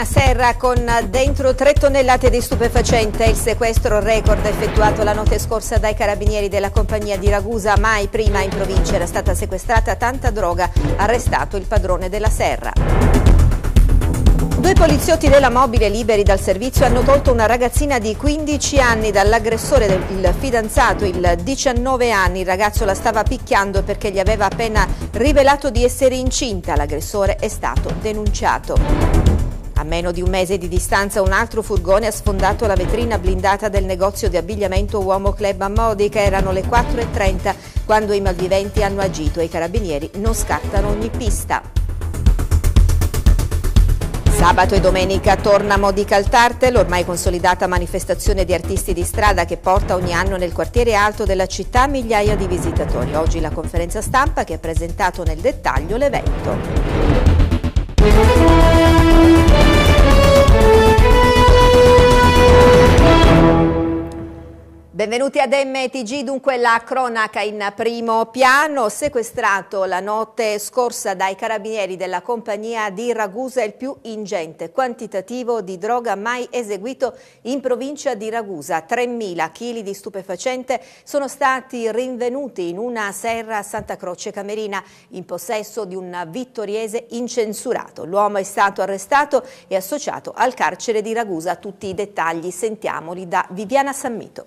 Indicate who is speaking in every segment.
Speaker 1: Una serra con dentro tre tonnellate di stupefacente, il sequestro record effettuato la notte scorsa dai carabinieri della compagnia di Ragusa, mai prima in provincia era stata sequestrata tanta droga, arrestato il padrone della serra. Due poliziotti della mobile liberi dal servizio hanno tolto una ragazzina di 15 anni dall'aggressore del fidanzato, il 19 anni. Il ragazzo la stava picchiando perché gli aveva appena rivelato di essere incinta. L'aggressore è stato denunciato. A meno di un mese di distanza un altro furgone ha sfondato la vetrina blindata del negozio di abbigliamento Uomo Club a Modica. Erano le 4.30 quando i malviventi hanno agito e i carabinieri non scattano ogni pista. Sabato e domenica torna Modica al Tartel, l'ormai consolidata manifestazione di artisti di strada che porta ogni anno nel quartiere alto della città migliaia di visitatori. Oggi la conferenza stampa che ha presentato nel dettaglio
Speaker 2: l'evento.
Speaker 1: Benvenuti ad MTG, dunque la cronaca in primo piano, sequestrato la notte scorsa dai carabinieri della compagnia di Ragusa il più ingente quantitativo di droga mai eseguito in provincia di Ragusa, 3.000 kg di stupefacente sono stati rinvenuti in una serra a Santa Croce Camerina in possesso di un vittoriese incensurato. L'uomo è stato arrestato e associato al carcere di Ragusa, tutti i dettagli sentiamoli da Viviana Sammito.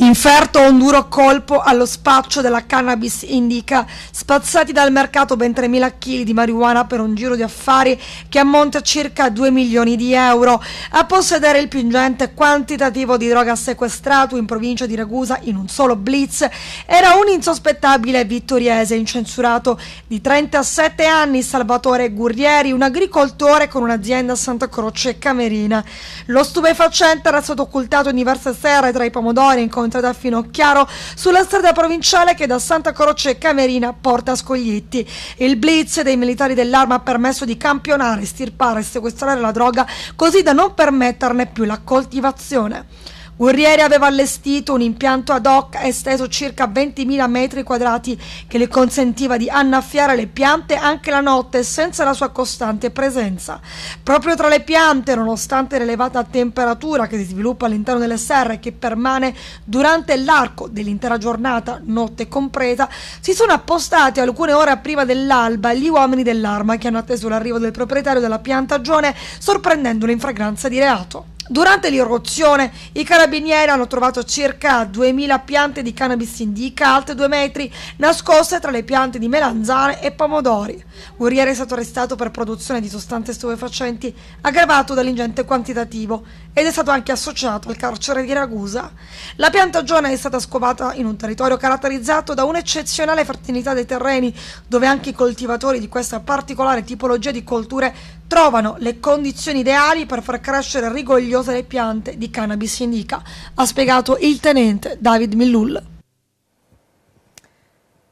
Speaker 3: Inferto un duro colpo allo spaccio della cannabis indica, spazzati dal mercato ben 3.000 kg di marijuana per un giro di affari che ammonta a circa 2 milioni di euro. A possedere il più ingente quantitativo di droga sequestrato in provincia di Ragusa in un solo blitz era un insospettabile vittoriese incensurato di 37 anni, Salvatore Gurrieri, un agricoltore con un'azienda a Santa Croce Camerina. Lo stupefacente era stato occultato in diverse serre tra i pomodori in contrada fino a Chiaro sulla strada provinciale che da Santa Croce e Camerina porta a Scoglietti. Il blitz dei militari dell'arma ha permesso di campionare, stirpare e sequestrare la droga così da non permetterne più la coltivazione. Guerrieri aveva allestito un impianto ad hoc esteso circa 20.000 metri quadrati che le consentiva di annaffiare le piante anche la notte senza la sua costante presenza. Proprio tra le piante, nonostante l'elevata temperatura che si sviluppa all'interno delle serre e che permane durante l'arco dell'intera giornata, notte compresa, si sono appostati alcune ore prima dell'alba gli uomini dell'arma che hanno atteso l'arrivo del proprietario della piantagione sorprendendolo in fragranza di reato. Durante l'irruzione i carabinieri hanno trovato circa 2000 piante di cannabis indica alte 2 metri nascoste tra le piante di melanzane e pomodori. Guerrieri è stato arrestato per produzione di sostanze stupefacenti aggravato dall'ingente quantitativo ed è stato anche associato al carcere di Ragusa. La piantagione è stata scovata in un territorio caratterizzato da un'eccezionale fertilità dei terreni dove anche i coltivatori di questa particolare tipologia di colture trovano le condizioni ideali per far crescere rigogliose le piante di cannabis indica, ha spiegato il tenente David Millul.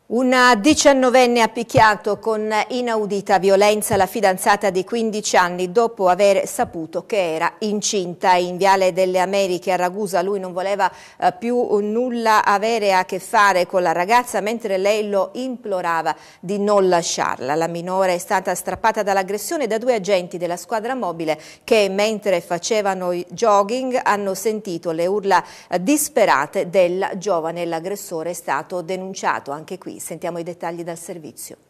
Speaker 1: Una diciannovenne ha picchiato con inaudita violenza la fidanzata di 15 anni dopo aver saputo che era incinta in Viale delle Americhe a Ragusa. Lui non voleva eh, più nulla avere a che fare con la ragazza mentre lei lo implorava di non lasciarla. La minore è stata strappata dall'aggressione da due agenti della squadra mobile che mentre facevano jogging hanno sentito le urla eh, disperate della giovane. L'aggressore è stato denunciato anche qui Sentiamo i dettagli dal servizio.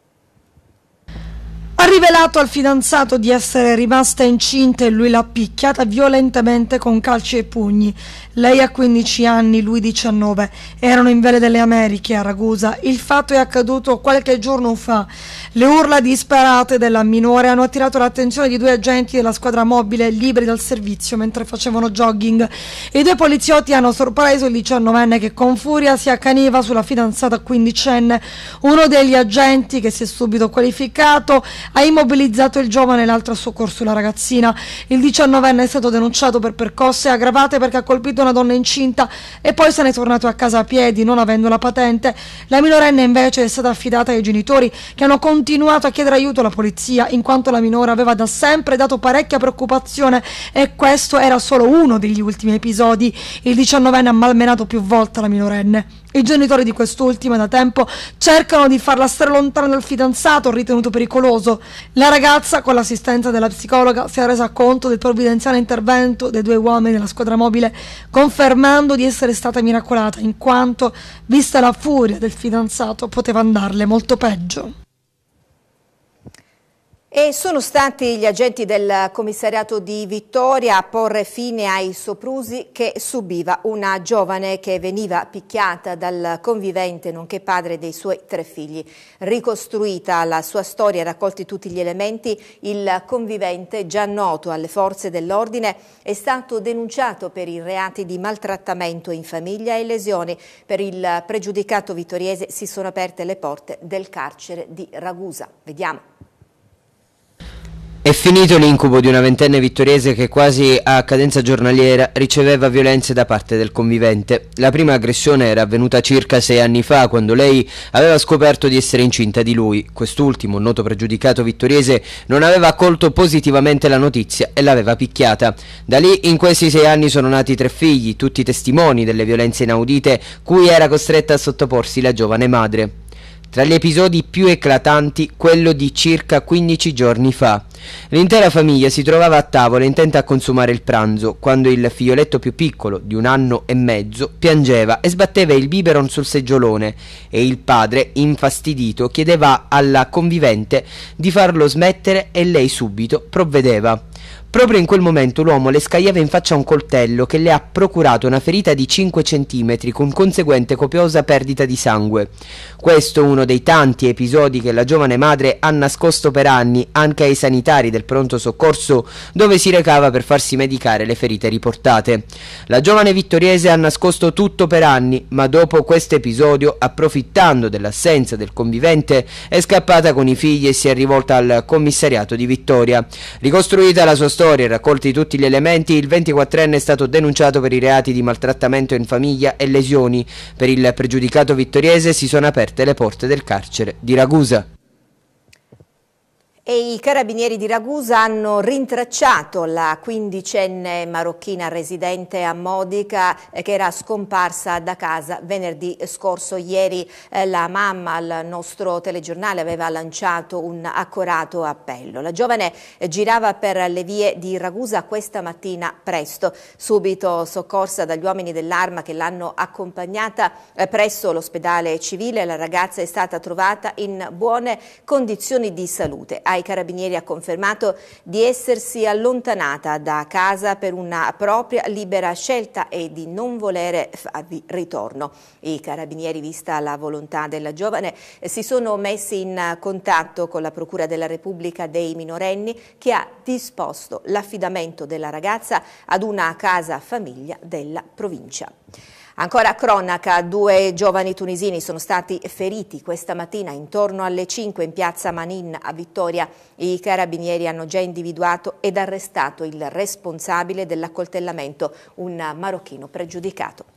Speaker 3: Ha rivelato al fidanzato di essere rimasta incinta e lui l'ha picchiata violentemente con calci e pugni. Lei ha 15 anni, lui 19. Erano in Vele delle Americhe a Ragusa. Il fatto è accaduto qualche giorno fa. Le urla disperate della minore hanno attirato l'attenzione di due agenti della squadra mobile liberi dal servizio mentre facevano jogging. I due poliziotti hanno sorpreso il 19enne che con furia si accaniva sulla fidanzata 15enne. Uno degli agenti, che si è subito qualificato, ha immobilizzato il giovane e l'altro ha soccorso la ragazzina. Il 19enne è stato denunciato per percosse aggravate perché ha colpito una donna incinta e poi se n'è tornato a casa a piedi non avendo la patente. La minorenne invece è stata affidata ai genitori che hanno continuato a chiedere aiuto alla polizia in quanto la minore aveva da sempre dato parecchia preoccupazione e questo era solo uno degli ultimi episodi. Il 19enne ha malmenato più volte la minorenne. I genitori di quest'ultima da tempo cercano di farla stare lontana dal fidanzato ritenuto pericoloso. La ragazza, con l'assistenza della psicologa, si è resa conto del provvidenziale intervento dei due uomini della squadra mobile, confermando di essere stata miracolata, in quanto, vista la furia del fidanzato, poteva andarle molto peggio.
Speaker 1: E sono stati gli agenti del commissariato di Vittoria a porre fine ai soprusi che subiva una giovane che veniva picchiata dal convivente nonché padre dei suoi tre figli. Ricostruita la sua storia, e raccolti tutti gli elementi, il convivente, già noto alle forze dell'ordine, è stato denunciato per i reati di maltrattamento in famiglia e lesioni. Per il pregiudicato vittoriese si sono aperte le porte del carcere di Ragusa. Vediamo.
Speaker 4: È finito l'incubo di una ventenne vittoriese che quasi a cadenza giornaliera riceveva violenze da parte del convivente. La prima aggressione era avvenuta circa sei anni fa, quando lei aveva scoperto di essere incinta di lui. Quest'ultimo, noto pregiudicato vittoriese, non aveva accolto positivamente la notizia e l'aveva picchiata. Da lì in questi sei anni sono nati tre figli, tutti testimoni delle violenze inaudite cui era costretta a sottoporsi la giovane madre. Tra gli episodi più eclatanti, quello di circa 15 giorni fa. L'intera famiglia si trovava a tavola intenta a consumare il pranzo, quando il figlioletto più piccolo, di un anno e mezzo, piangeva e sbatteva il biberon sul seggiolone e il padre, infastidito, chiedeva alla convivente di farlo smettere e lei subito provvedeva. Proprio in quel momento l'uomo le scagliava in faccia un coltello che le ha procurato una ferita di 5 cm con conseguente copiosa perdita di sangue. Questo uno dei tanti episodi che la giovane madre ha nascosto per anni anche ai sanitari del pronto soccorso dove si recava per farsi medicare le ferite riportate. La giovane vittoriese ha nascosto tutto per anni, ma dopo questo episodio, approfittando dell'assenza del convivente, è scappata con i figli e si è rivolta al commissariato di Vittoria. Ricostruita la sua storia laboratorio e raccolti tutti gli elementi, il 24enne è stato denunciato per i reati di maltrattamento in famiglia e lesioni. Per il pregiudicato vittoriese si sono aperte le porte del carcere di Ragusa.
Speaker 1: E I carabinieri di Ragusa hanno rintracciato la quindicenne marocchina residente a Modica eh, che era scomparsa da casa venerdì scorso. Ieri eh, la mamma al nostro telegiornale aveva lanciato un accorato appello. La giovane eh, girava per le vie di Ragusa questa mattina presto, subito soccorsa dagli uomini dell'arma che l'hanno accompagnata presso l'ospedale civile. La ragazza è stata trovata in buone condizioni di salute. Ha ai carabinieri ha confermato di essersi allontanata da casa per una propria libera scelta e di non volere farvi ritorno. I carabinieri, vista la volontà della giovane, si sono messi in contatto con la Procura della Repubblica dei minorenni che ha disposto l'affidamento della ragazza ad una casa famiglia della provincia. Ancora cronaca, due giovani tunisini sono stati feriti questa mattina intorno alle 5 in piazza Manin a Vittoria. I carabinieri hanno già individuato ed arrestato il responsabile dell'accoltellamento, un marocchino pregiudicato.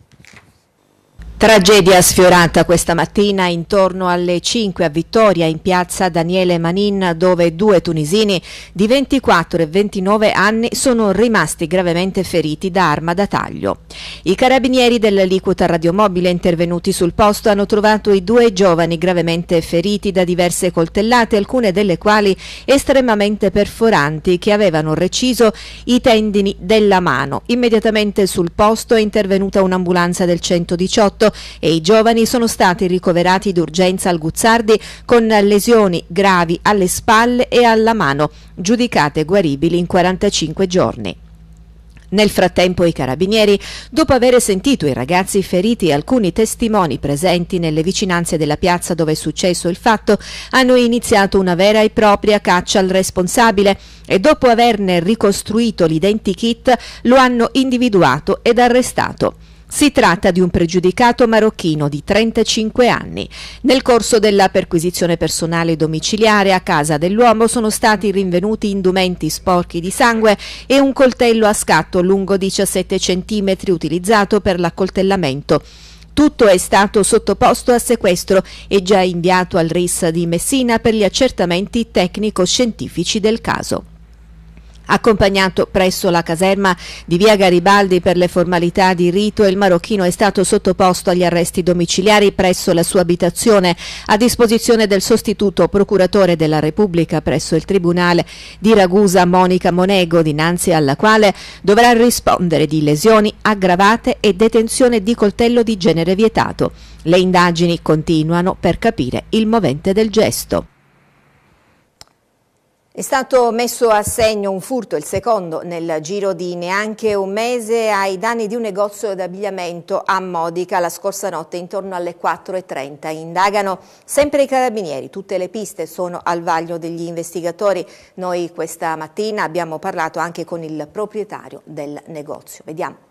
Speaker 1: Tragedia sfiorata questa mattina intorno alle 5 a Vittoria in piazza Daniele Manin dove due tunisini di 24 e 29 anni sono rimasti gravemente feriti da arma da taglio. I carabinieri dell'aliquota radiomobile intervenuti sul posto hanno trovato i due giovani gravemente feriti da diverse coltellate, alcune delle quali estremamente perforanti che avevano reciso i tendini della mano. Immediatamente sul posto è intervenuta un'ambulanza del 118 e i giovani sono stati ricoverati d'urgenza al Guzzardi con lesioni gravi alle spalle e alla mano, giudicate guaribili in 45 giorni. Nel frattempo i carabinieri, dopo aver sentito i ragazzi feriti e alcuni testimoni presenti nelle vicinanze della piazza dove è successo il fatto, hanno iniziato una vera e propria caccia al responsabile e dopo averne ricostruito l'identikit lo hanno individuato ed arrestato. Si tratta di un pregiudicato marocchino di 35 anni. Nel corso della perquisizione personale domiciliare a casa dell'uomo sono stati rinvenuti indumenti sporchi di sangue e un coltello a scatto lungo 17 cm utilizzato per l'accoltellamento. Tutto è stato sottoposto a sequestro e già inviato al RIS di Messina per gli accertamenti tecnico-scientifici del caso. Accompagnato presso la caserma di via Garibaldi per le formalità di rito, il marocchino è stato sottoposto agli arresti domiciliari presso la sua abitazione, a disposizione del sostituto procuratore della Repubblica presso il Tribunale di Ragusa Monica Monego, dinanzi alla quale dovrà rispondere di lesioni aggravate e detenzione di coltello di genere vietato. Le indagini continuano per capire il movente del gesto. È stato messo a segno un furto, il secondo, nel giro di neanche un mese ai danni di un negozio d'abbigliamento a Modica la scorsa notte intorno alle 4.30. Indagano sempre i carabinieri, tutte le piste sono al vaglio degli investigatori. Noi questa mattina abbiamo parlato anche con il proprietario del negozio. Vediamo.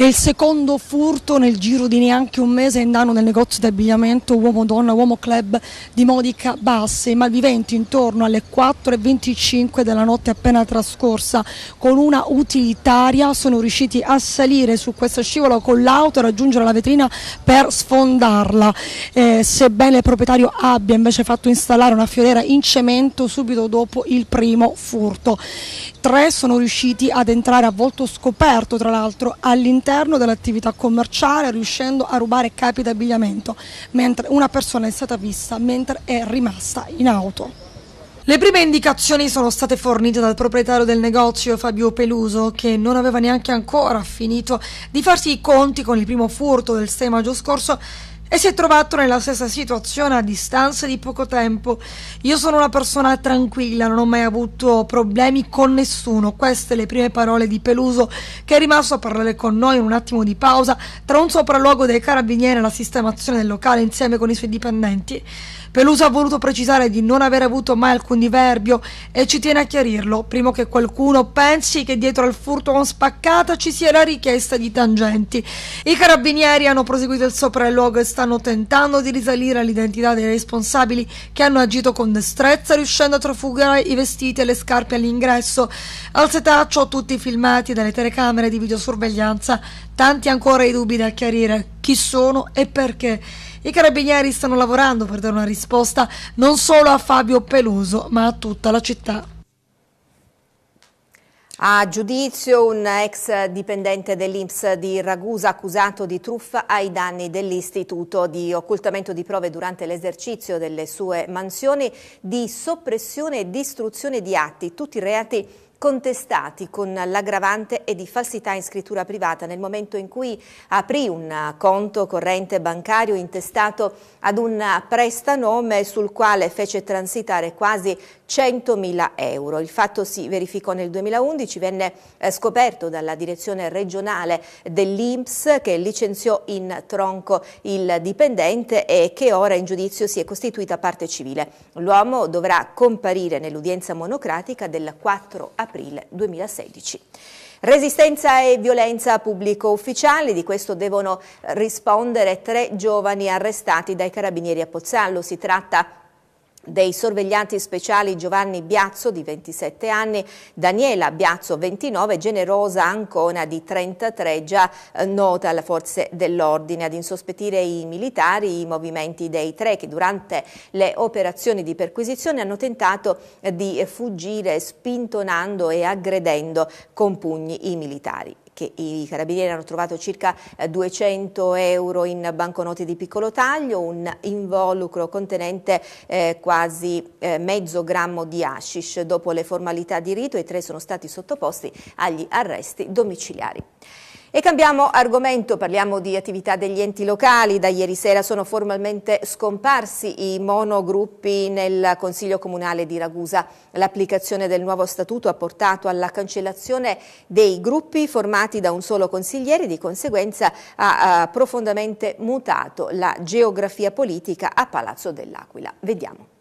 Speaker 3: È il secondo furto nel giro di neanche un mese in danno nel negozio di abbigliamento uomo-donna, uomo-club di Modica Basse. I malviventi intorno alle 4.25 della notte appena trascorsa con una utilitaria sono riusciti a salire su questa scivola con l'auto e raggiungere la vetrina per sfondarla. Eh, sebbene il proprietario abbia invece fatto installare una fioriera in cemento subito dopo il primo furto. Tre sono riusciti ad entrare a volto scoperto tra l'altro all'interno all'interno dell'attività commerciale riuscendo a rubare capi d'abbigliamento, mentre una persona è stata vista mentre è rimasta in auto. Le prime indicazioni sono state fornite dal proprietario del negozio Fabio Peluso, che non aveva neanche ancora finito di farsi i conti con il primo furto del 6 maggio scorso e si è trovato nella stessa situazione a distanza di poco tempo. Io sono una persona tranquilla, non ho mai avuto problemi con nessuno. Queste le prime parole di Peluso che è rimasto a parlare con noi in un attimo di pausa tra un sopralluogo dei carabinieri e la sistemazione del locale insieme con i suoi dipendenti. Peluso ha voluto precisare di non aver avuto mai alcun diverbio e ci tiene a chiarirlo, prima che qualcuno pensi che dietro al furto con spaccata ci sia la richiesta di tangenti. I carabinieri hanno proseguito il sopralluogo e stanno tentando di risalire all'identità dei responsabili che hanno agito con destrezza riuscendo a trafugare i vestiti e le scarpe all'ingresso. Al setaccio tutti filmati dalle telecamere di videosorveglianza, tanti ancora i dubbi da chiarire chi sono e perché. I carabinieri stanno lavorando per dare una risposta non
Speaker 1: solo a Fabio Peluso, ma a tutta la città. A giudizio un ex dipendente dell'Inps di Ragusa accusato di truffa ai danni dell'istituto, di occultamento di prove durante l'esercizio delle sue mansioni, di soppressione e distruzione di atti, tutti reati contestati con l'aggravante e di falsità in scrittura privata nel momento in cui aprì un conto corrente bancario intestato ad un prestanome sul quale fece transitare quasi 100.000 euro. Il fatto si verificò nel 2011, venne eh, scoperto dalla direzione regionale dell'INPS che licenziò in tronco il dipendente e che ora in giudizio si è costituita parte civile. L'uomo dovrà comparire nell'udienza monocratica del 4 aprile aprile 2016. Resistenza e violenza pubblico ufficiale, di questo devono rispondere tre giovani arrestati dai carabinieri a Pozzallo. Si tratta dei sorveglianti speciali Giovanni Biazzo di 27 anni, Daniela Biazzo 29 Generosa Ancona di 33 già eh, nota alle forze dell'ordine ad insospettire i militari i movimenti dei tre che durante le operazioni di perquisizione hanno tentato eh, di fuggire spintonando e aggredendo con pugni i militari che i carabinieri hanno trovato circa 200 eh, euro in banconote di piccolo taglio, un involucro contenente eh, quasi eh, mezzo grammo di hashish. Dopo le formalità di rito i tre sono stati sottoposti agli arresti domiciliari. E cambiamo argomento, parliamo di attività degli enti locali. Da ieri sera sono formalmente scomparsi i monogruppi nel Consiglio Comunale di Ragusa. L'applicazione del nuovo statuto ha portato alla cancellazione dei gruppi formati da un solo consigliere, e di conseguenza ha eh, profondamente mutato la geografia politica a Palazzo dell'Aquila. Vediamo.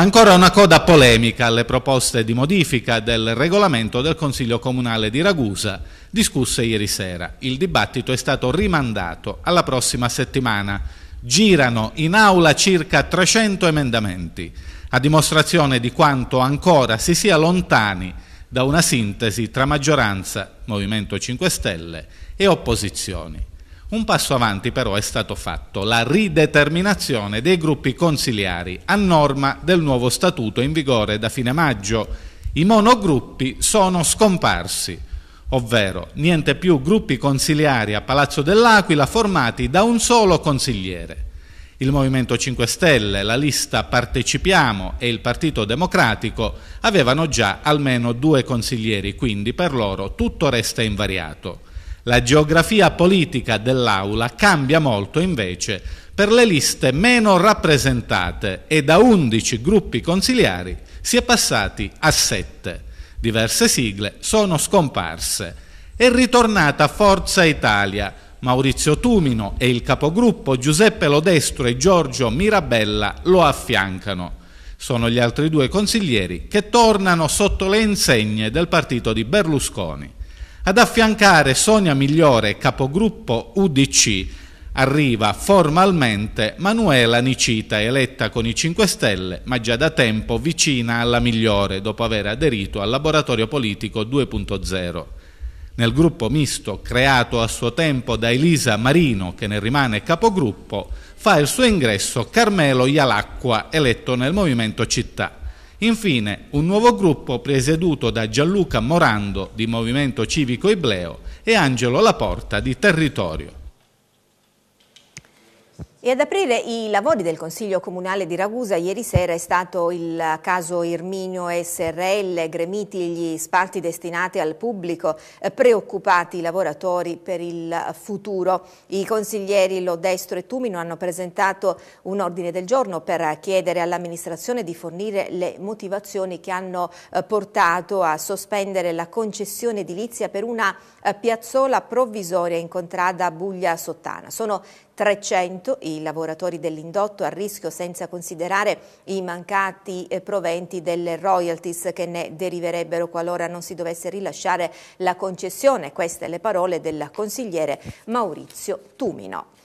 Speaker 2: Ancora una coda polemica alle proposte di modifica del regolamento del Consiglio Comunale di Ragusa, discusse ieri sera. Il dibattito è stato rimandato alla prossima settimana. Girano in aula circa 300 emendamenti, a dimostrazione di quanto ancora si sia lontani da una sintesi tra maggioranza, Movimento 5 Stelle e opposizioni. Un passo avanti però è stato fatto, la rideterminazione dei gruppi consiliari a norma del nuovo statuto in vigore da fine maggio. I monogruppi sono scomparsi, ovvero niente più gruppi consiliari a Palazzo dell'Aquila formati da un solo consigliere il Movimento 5 Stelle, la lista Partecipiamo e il Partito Democratico avevano già almeno due consiglieri, quindi per loro tutto resta invariato. La geografia politica dell'Aula cambia molto invece per le liste meno rappresentate e da 11 gruppi consiliari si è passati a 7. Diverse sigle sono scomparse. È ritornata Forza Italia, Maurizio Tumino e il capogruppo Giuseppe Lodestro e Giorgio Mirabella lo affiancano. Sono gli altri due consiglieri che tornano sotto le insegne del partito di Berlusconi. Ad affiancare Sonia Migliore, capogruppo UDC, arriva formalmente Manuela Nicita, eletta con i 5 Stelle, ma già da tempo vicina alla Migliore, dopo aver aderito al laboratorio politico 2.0. Nel gruppo misto, creato a suo tempo da Elisa Marino, che ne rimane capogruppo, fa il suo ingresso Carmelo Ialacqua, eletto nel Movimento Città. Infine, un nuovo gruppo presieduto da Gianluca Morando di Movimento Civico Ibleo e Angelo Laporta di Territorio.
Speaker 1: E ad aprire i lavori del Consiglio Comunale di Ragusa ieri sera è stato il caso Irminio SRL, gremiti gli sparti destinati al pubblico, eh, preoccupati i lavoratori per il futuro. I consiglieri Lodestro e Tumino hanno presentato un ordine del giorno per chiedere all'amministrazione di fornire le motivazioni che hanno eh, portato a sospendere la concessione edilizia per una eh, piazzola provvisoria in contrada Buglia Sottana. Sono 300 i lavoratori dell'indotto a rischio senza considerare i mancati eh, proventi delle royalties che ne deriverebbero qualora non si dovesse rilasciare la concessione. Queste le parole del consigliere Maurizio Tumino.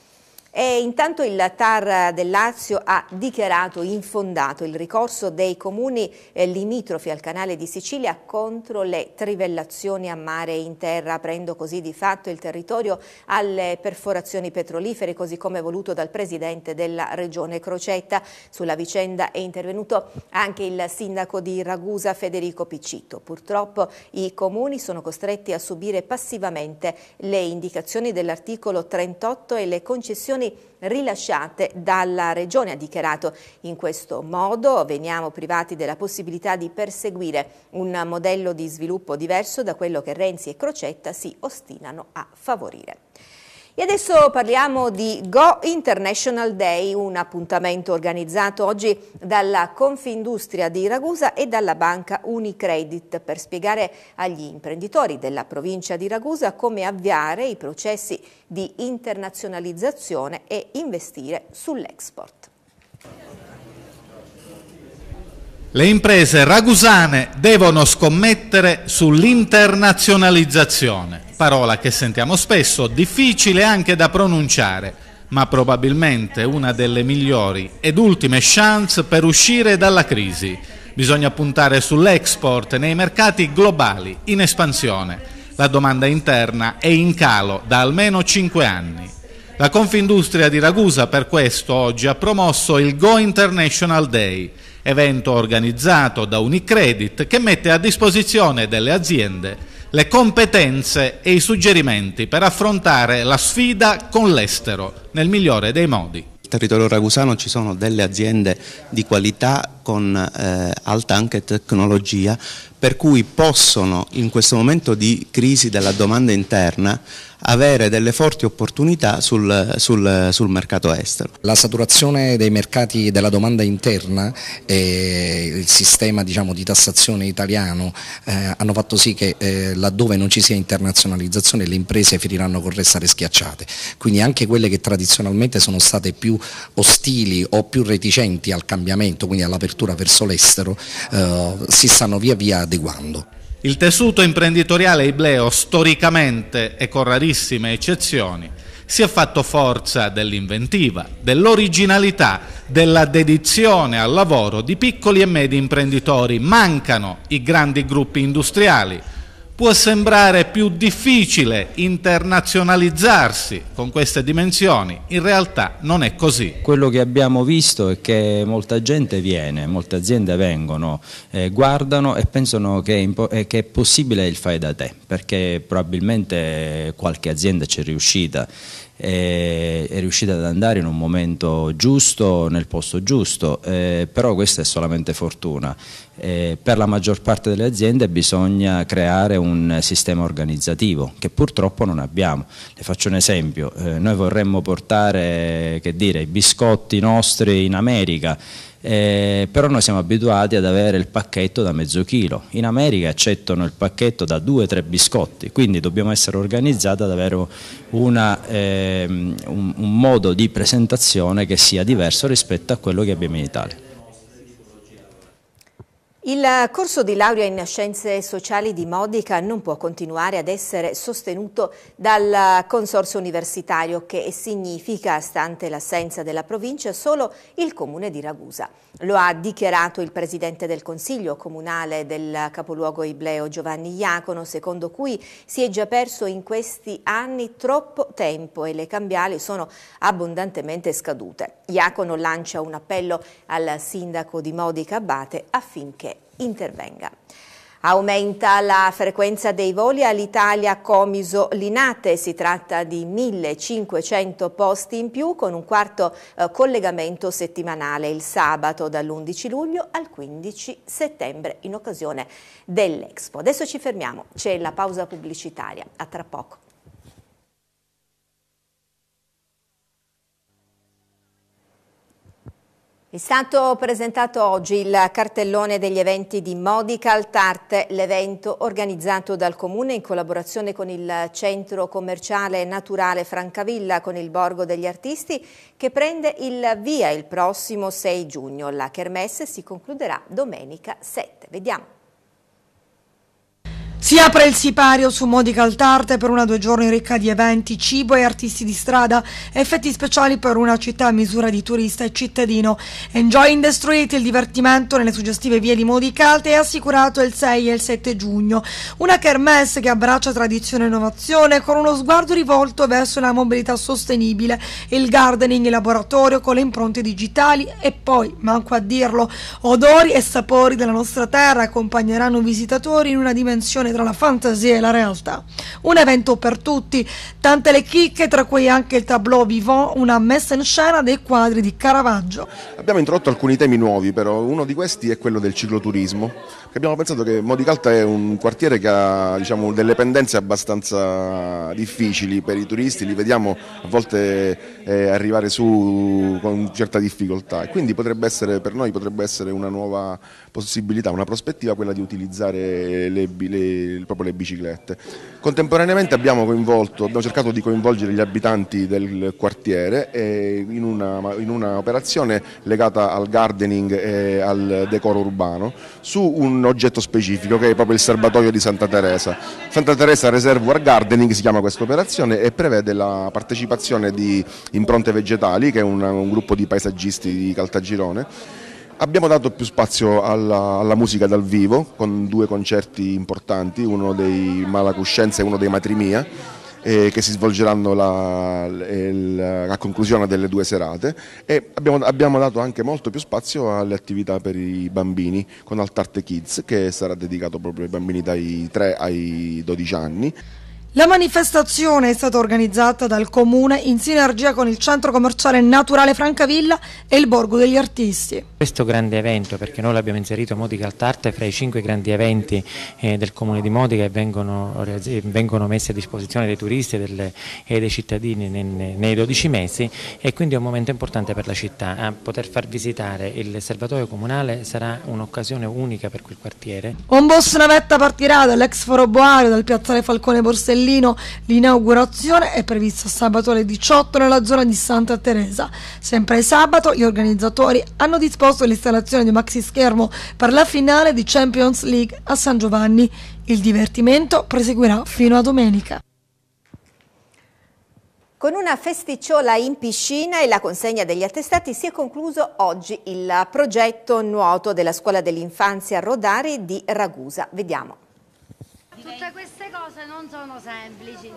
Speaker 1: E intanto il TAR del Lazio ha dichiarato infondato il ricorso dei comuni eh, limitrofi al canale di Sicilia contro le trivellazioni a mare e in terra, aprendo così di fatto il territorio alle perforazioni petrolifere, così come voluto dal presidente della regione Crocetta. Sulla vicenda è intervenuto anche il sindaco di Ragusa Federico Piccito. Purtroppo i comuni sono costretti a subire passivamente le indicazioni dell'articolo 38 e le concessioni informazioni rilasciate dalla Regione, ha dichiarato. In questo modo veniamo privati della possibilità di perseguire un modello di sviluppo diverso da quello che Renzi e Crocetta si ostinano a favorire. E adesso parliamo di Go International Day, un appuntamento organizzato oggi dalla Confindustria di Ragusa e dalla banca Unicredit per spiegare agli imprenditori della provincia di Ragusa come avviare i processi di internazionalizzazione e investire sull'export.
Speaker 2: Le imprese ragusane devono scommettere sull'internazionalizzazione parola che sentiamo spesso, difficile anche da pronunciare, ma probabilmente una delle migliori ed ultime chance per uscire dalla crisi. Bisogna puntare sull'export nei mercati globali in espansione. La domanda interna è in calo da almeno 5 anni. La Confindustria di Ragusa per questo oggi ha promosso il Go International Day, evento organizzato da Unicredit che mette a disposizione delle aziende le competenze e i suggerimenti per affrontare la sfida con l'estero nel migliore dei modi Nel
Speaker 4: territorio ragusano ci sono delle aziende di qualità con eh, alta anche tecnologia, per cui possono in questo momento di crisi della domanda interna avere delle forti opportunità sul, sul, sul, mercato estero. La saturazione dei mercati della domanda interna e il sistema diciamo, di tassazione italiano eh, hanno fatto sì che eh, laddove non ci sia internazionalizzazione le imprese finiranno con restare schiacciate, quindi anche quelle che tradizionalmente sono state più ostili o più reticenti al cambiamento, quindi all'apertura apertura verso l'estero eh, si stanno via via adeguando.
Speaker 2: Il tessuto imprenditoriale ibleo storicamente e con rarissime eccezioni si è fatto forza dell'inventiva, dell'originalità, della dedizione al lavoro di piccoli e medi imprenditori. Mancano i grandi gruppi industriali Può sembrare più difficile internazionalizzarsi con queste dimensioni, in realtà non è così. Quello che abbiamo visto è che molta gente
Speaker 4: viene, molte aziende vengono, eh, guardano e pensano che è, eh, che è possibile il fai da te, perché probabilmente qualche azienda ci è riuscita è riuscita ad andare in un momento giusto, nel posto giusto, eh, però questa è solamente fortuna. Eh, per la maggior parte delle aziende bisogna creare un sistema organizzativo che purtroppo non abbiamo. Le faccio un esempio, eh, noi vorremmo portare dire, i biscotti nostri in America, eh, però noi siamo abituati ad avere il pacchetto da mezzo chilo, in America accettano il pacchetto da 2-3 biscotti, quindi dobbiamo essere organizzati ad avere una, eh, un, un modo di presentazione che sia diverso rispetto a quello che abbiamo in Italia.
Speaker 1: Il corso di laurea in Scienze Sociali di Modica non può continuare ad essere sostenuto dal consorzio universitario che significa, stante l'assenza della provincia, solo il comune di Ragusa. Lo ha dichiarato il presidente del consiglio comunale del capoluogo Ibleo Giovanni Iacono, secondo cui si è già perso in questi anni troppo tempo e le cambiali sono abbondantemente scadute. Iacono lancia un appello al sindaco di Modica Abate affinché intervenga. Aumenta la frequenza dei voli all'Italia Comiso Linate, si tratta di 1500 posti in più con un quarto eh, collegamento settimanale il sabato dall'11 luglio al 15 settembre in occasione dell'Expo. Adesso ci fermiamo, c'è la pausa pubblicitaria, a tra poco. È stato presentato oggi il cartellone degli eventi di Modical Tarte, l'evento organizzato dal Comune in collaborazione con il Centro Commerciale Naturale Francavilla con il Borgo degli Artisti che prende il via il prossimo 6 giugno. La Kermesse si concluderà domenica 7. Vediamo.
Speaker 3: Si apre il sipario su Modica Altarte per una due giorni ricca di eventi, cibo e artisti di strada, effetti speciali per una città a misura di turista e cittadino. Enjoy in the street, il divertimento nelle suggestive vie di Modica Alte è assicurato il 6 e il 7 giugno. Una kermesse che abbraccia tradizione e innovazione con uno sguardo rivolto verso la mobilità sostenibile, il gardening in laboratorio con le impronte digitali e poi, manco a dirlo, odori e sapori della nostra terra accompagneranno visitatori in una dimensione tra la fantasia e la realtà. Un evento per tutti, tante le chicche, tra cui anche il tableau vivant, una messa in scena dei quadri di Caravaggio.
Speaker 5: Abbiamo introdotto alcuni temi nuovi, però uno di questi è quello del cicloturismo. Abbiamo pensato che Modicalta è un quartiere che ha diciamo, delle pendenze abbastanza difficili per i turisti, li vediamo a volte eh, arrivare su con certa difficoltà e quindi potrebbe essere, per noi potrebbe essere una nuova possibilità, una prospettiva quella di utilizzare le, le proprio le biciclette. Contemporaneamente abbiamo, abbiamo cercato di coinvolgere gli abitanti del quartiere in una, una operazione legata al gardening e al decoro urbano su un oggetto specifico che è proprio il serbatoio di Santa Teresa. Santa Teresa Reservoir Gardening si chiama questa operazione e prevede la partecipazione di Impronte Vegetali, che è un, un gruppo di paesaggisti di Caltagirone Abbiamo dato più spazio alla, alla, musica dal vivo con due concerti importanti, uno dei Malacuscienza e uno dei Matrimia, eh, che si svolgeranno la, la, a conclusione delle due serate e abbiamo, abbiamo, dato anche molto più spazio alle attività per i bambini con Altarte Kids che sarà dedicato proprio ai bambini dai 3 ai 12 anni.
Speaker 3: La manifestazione è stata organizzata dal Comune in sinergia con il centro commerciale naturale Francavilla e il Borgo degli Artisti.
Speaker 5: Questo grande
Speaker 4: evento, perché noi l'abbiamo inserito Modica Altarte fra i cinque grandi eventi eh, del Comune di Modica che vengono, vengono, messi a disposizione dei turisti e, delle, e dei cittadini nei, 12 mesi e quindi è un momento importante per la città. A poter far visitare il serbatoio comunale sarà un'occasione unica per quel quartiere.
Speaker 3: Un boss navetta partirà dall'ex foro Boario, dal piazzale Falcone Borsellino Avellino. L'inaugurazione è prevista sabato alle 18 nella zona di Santa Teresa. Sempre sabato gli organizzatori hanno disposto l'installazione di un maxi schermo per la finale di Champions League a San Giovanni. Il divertimento proseguirà fino a domenica.
Speaker 1: Con una festicciola in piscina e la consegna degli attestati si è concluso oggi il progetto nuoto della scuola dell'infanzia Rodari di Ragusa. Vediamo.
Speaker 3: Tutte
Speaker 2: queste cose non sono semplici.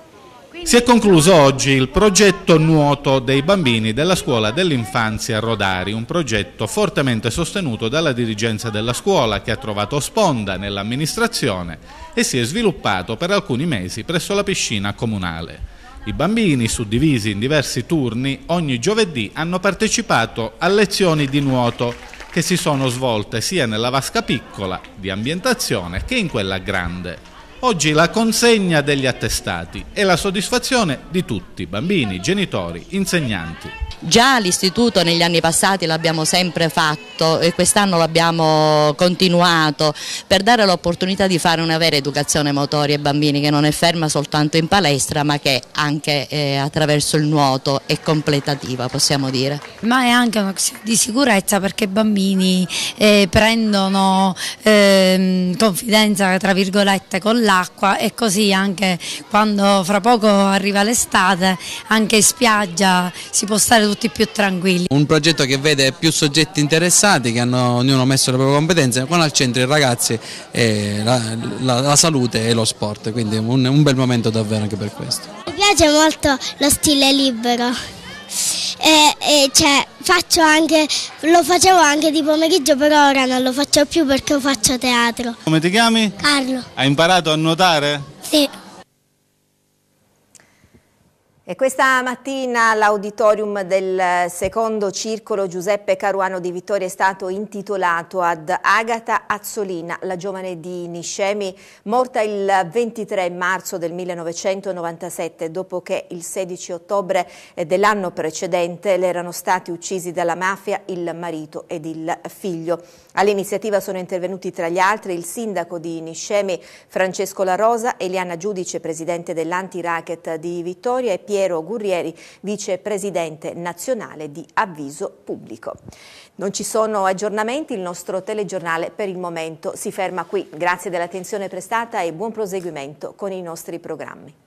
Speaker 2: Quindi... Si è concluso oggi il progetto Nuoto dei bambini della scuola dell'infanzia Rodari, un progetto fortemente sostenuto dalla dirigenza della scuola che ha trovato sponda nell'amministrazione e si è sviluppato per alcuni mesi presso la piscina comunale. I bambini, suddivisi in diversi turni, ogni giovedì hanno partecipato a lezioni di nuoto che si sono svolte sia nella vasca piccola di ambientazione che in quella grande. Oggi la consegna degli attestati e la soddisfazione di tutti, bambini, genitori, insegnanti.
Speaker 1: Già l'istituto negli anni passati l'abbiamo sempre fatto e quest'anno l'abbiamo continuato per dare l'opportunità di fare una vera educazione motoria ai bambini che non è ferma soltanto in palestra ma che anche eh, attraverso il nuoto è completativa possiamo dire.
Speaker 3: Ma è anche una questione di sicurezza perché i bambini eh, prendono eh, confidenza tra virgolette con l'acqua e così anche quando fra poco arriva l'estate, anche in spiaggia si può stare tutti più tranquilli.
Speaker 2: Un progetto che vede più soggetti interessati che hanno ognuno messo le proprie competenze, con al centro i ragazzi, la, la, la, salute e lo sport, quindi un, un bel momento davvero anche per questo.
Speaker 1: Mi piace molto lo stile libero e, e cioè, faccio anche, lo facevo anche di pomeriggio, però ora non lo faccio più perché faccio teatro.
Speaker 2: Come ti chiami? Carlo. Hai imparato a nuotare?
Speaker 1: Sì. E questa mattina l'auditorium del secondo circolo Giuseppe Caruano di Vittoria è stato intitolato ad Agata Azzolina, la giovane di Niscemi, morta il 23 marzo del 1997, dopo che il 16 ottobre dell'anno precedente le erano stati uccisi dalla mafia il marito ed il figlio. All'iniziativa sono intervenuti tra gli altri il sindaco di Niscemi Francesco La Rosa, Eliana Giudice, presidente dell'anti-racket di Vittoria e Pietro Piero Gurrieri, vicepresidente nazionale di Avviso Pubblico. Non ci sono aggiornamenti, il nostro telegiornale per il momento si ferma qui. Grazie dell'attenzione prestata e buon proseguimento con i nostri programmi.